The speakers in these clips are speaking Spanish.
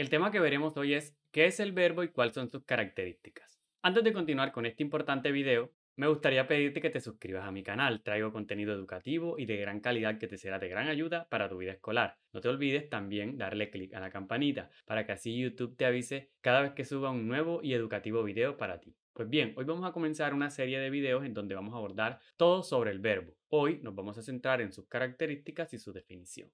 El tema que veremos hoy es qué es el verbo y cuáles son sus características. Antes de continuar con este importante video, me gustaría pedirte que te suscribas a mi canal. Traigo contenido educativo y de gran calidad que te será de gran ayuda para tu vida escolar. No te olvides también darle clic a la campanita para que así YouTube te avise cada vez que suba un nuevo y educativo video para ti. Pues bien, hoy vamos a comenzar una serie de videos en donde vamos a abordar todo sobre el verbo. Hoy nos vamos a centrar en sus características y su definición.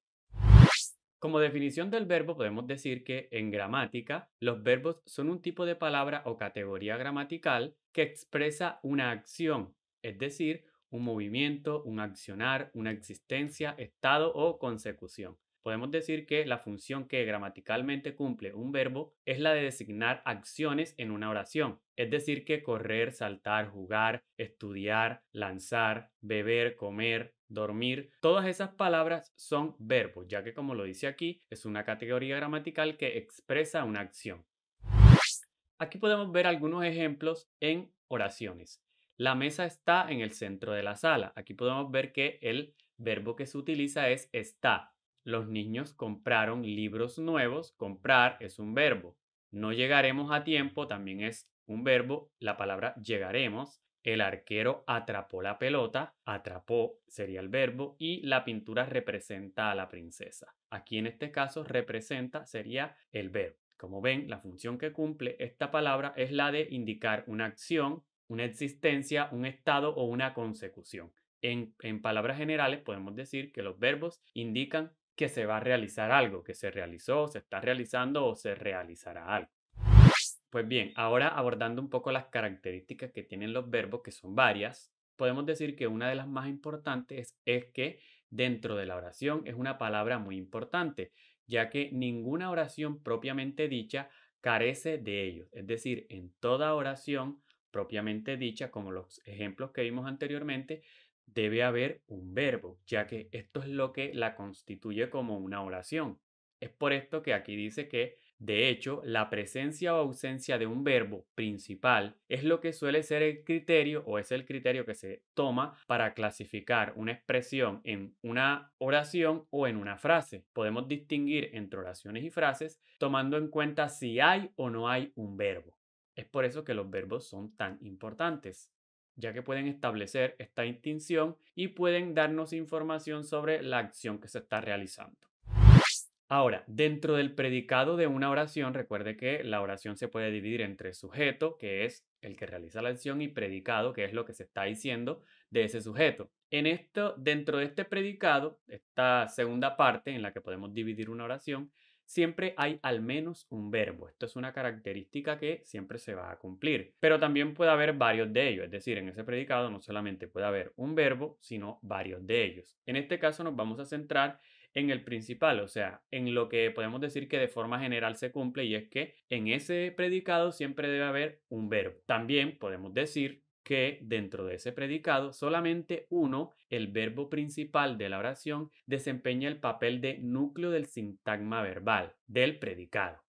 Como definición del verbo podemos decir que en gramática los verbos son un tipo de palabra o categoría gramatical que expresa una acción, es decir, un movimiento, un accionar, una existencia, estado o consecución. Podemos decir que la función que gramaticalmente cumple un verbo es la de designar acciones en una oración, es decir, que correr, saltar, jugar, estudiar, lanzar, beber, comer, dormir. Todas esas palabras son verbos, ya que como lo dice aquí, es una categoría gramatical que expresa una acción. Aquí podemos ver algunos ejemplos en oraciones. La mesa está en el centro de la sala. Aquí podemos ver que el verbo que se utiliza es está. Los niños compraron libros nuevos. Comprar es un verbo. No llegaremos a tiempo también es un verbo. La palabra llegaremos el arquero atrapó la pelota, atrapó sería el verbo, y la pintura representa a la princesa. Aquí en este caso representa sería el verbo. Como ven, la función que cumple esta palabra es la de indicar una acción, una existencia, un estado o una consecución. En, palabras generales podemos decir que los verbos indican que se va a realizar algo, que se realizó, se está realizando o se realizará algo. Pues bien, ahora abordando un poco las características que tienen los verbos, que son varias, podemos decir que una de las más importantes es que dentro de la oración es una palabra muy importante, ya que ninguna oración propiamente dicha carece de ello Es decir, en toda oración propiamente dicha, como los ejemplos que vimos anteriormente, debe haber un verbo, ya que esto es lo que la constituye como una oración. Es por esto que aquí dice que de hecho, la presencia o ausencia de un verbo principal es lo que suele ser el criterio o es el criterio que se toma para clasificar una expresión en una oración o en una frase. Podemos distinguir entre oraciones y frases tomando en cuenta si hay o no hay un verbo. Es por eso que los verbos son tan importantes ya que pueden establecer esta distinción y pueden darnos información sobre la acción que se está realizando. Ahora, dentro del predicado de una oración, recuerde que la oración se puede dividir entre sujeto, que es el que realiza la acción, y predicado, que es lo que se está diciendo de ese sujeto. En esto, dentro de este predicado, esta segunda parte en la que podemos dividir una oración, siempre hay al menos un verbo. Esto es una característica que siempre se va a cumplir, pero también puede haber varios de ellos, es decir, en ese predicado no solamente puede haber un verbo, sino varios de ellos. En este caso nos vamos a centrar en el principal, o sea, en lo que podemos decir que de forma general se cumple y es que en ese predicado siempre debe haber un verbo. También podemos decir que dentro de ese predicado solamente uno, el verbo principal de la oración, desempeña el papel de núcleo del sintagma verbal, del predicado.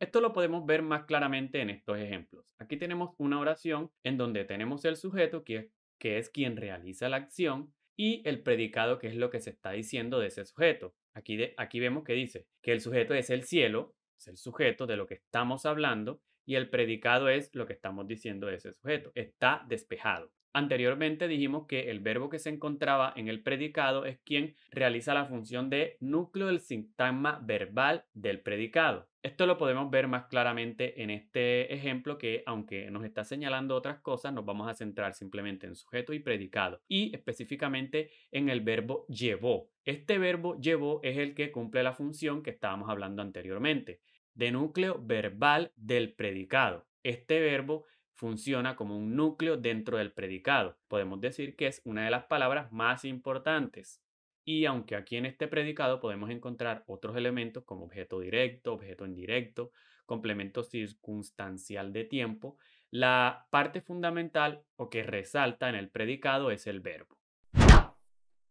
Esto lo podemos ver más claramente en estos ejemplos. Aquí tenemos una oración en donde tenemos el sujeto que es, quien realiza la acción, y el predicado, que es lo que se está diciendo de ese sujeto. Aquí, de, aquí vemos que dice que el sujeto es el cielo, es el sujeto de lo que estamos hablando, y el predicado es lo que estamos diciendo de ese sujeto. Está despejado. Anteriormente dijimos que el verbo que se encontraba en el predicado es quien realiza la función de núcleo del sintagma verbal del predicado. Esto lo podemos ver más claramente en este ejemplo que, aunque nos está señalando otras cosas, nos vamos a centrar simplemente en sujeto y predicado y específicamente en el verbo llevó. Este verbo llevó es el que cumple la función que estábamos hablando anteriormente, de núcleo verbal del predicado. Este verbo funciona como un núcleo dentro del predicado. Podemos decir que es una de las palabras más importantes. Y aunque aquí en este predicado podemos encontrar otros elementos como objeto directo, objeto indirecto, complemento circunstancial de tiempo, la parte fundamental o que resalta en el predicado es el verbo.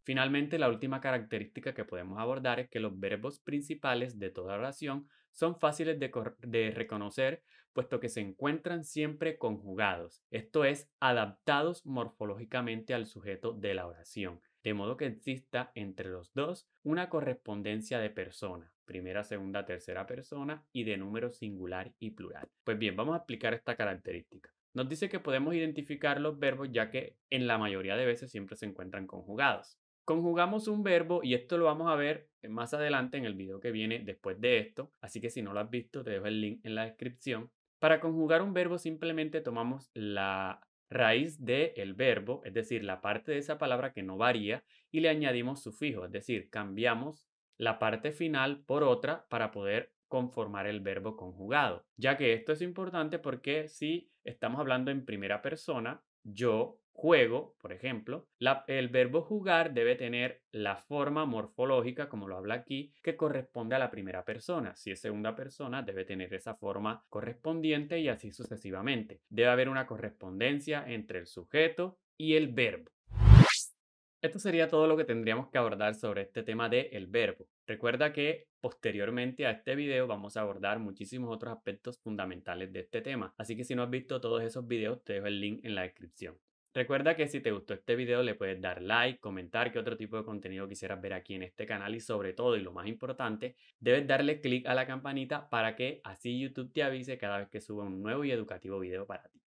Finalmente, la última característica que podemos abordar es que los verbos principales de toda oración son fáciles de, de, reconocer, puesto que se encuentran siempre conjugados, esto es, adaptados morfológicamente al sujeto de la oración de modo que exista entre los dos una correspondencia de persona, primera, segunda, tercera persona y de número singular y plural. Pues bien, vamos a aplicar esta característica. Nos dice que podemos identificar los verbos ya que en la mayoría de veces siempre se encuentran conjugados. Conjugamos un verbo y esto lo vamos a ver más adelante en el video que viene después de esto, así que si no lo has visto te dejo el link en la descripción. Para conjugar un verbo simplemente tomamos la raíz del el verbo, es decir, la parte de esa palabra que no varía, y le añadimos sufijo, es decir, cambiamos la parte final por otra para poder conformar el verbo conjugado, ya que esto es importante porque si estamos hablando en primera persona, yo juego, por ejemplo, el verbo jugar debe tener la forma morfológica, como lo habla aquí, que corresponde a la primera persona. Si es segunda persona, debe tener esa forma correspondiente y así sucesivamente. Debe haber una correspondencia entre el sujeto y el verbo. Esto sería todo lo que tendríamos que abordar sobre este tema de el verbo. Recuerda que posteriormente a este video vamos a abordar muchísimos otros aspectos fundamentales de este tema, así que si no has visto todos esos videos te dejo el link en la descripción. Recuerda que si te gustó este video le puedes dar like, comentar qué otro tipo de contenido quisieras ver aquí en este canal y sobre todo y lo más importante, debes darle click a la campanita para que así YouTube te avise cada vez que suba un nuevo y educativo video para ti.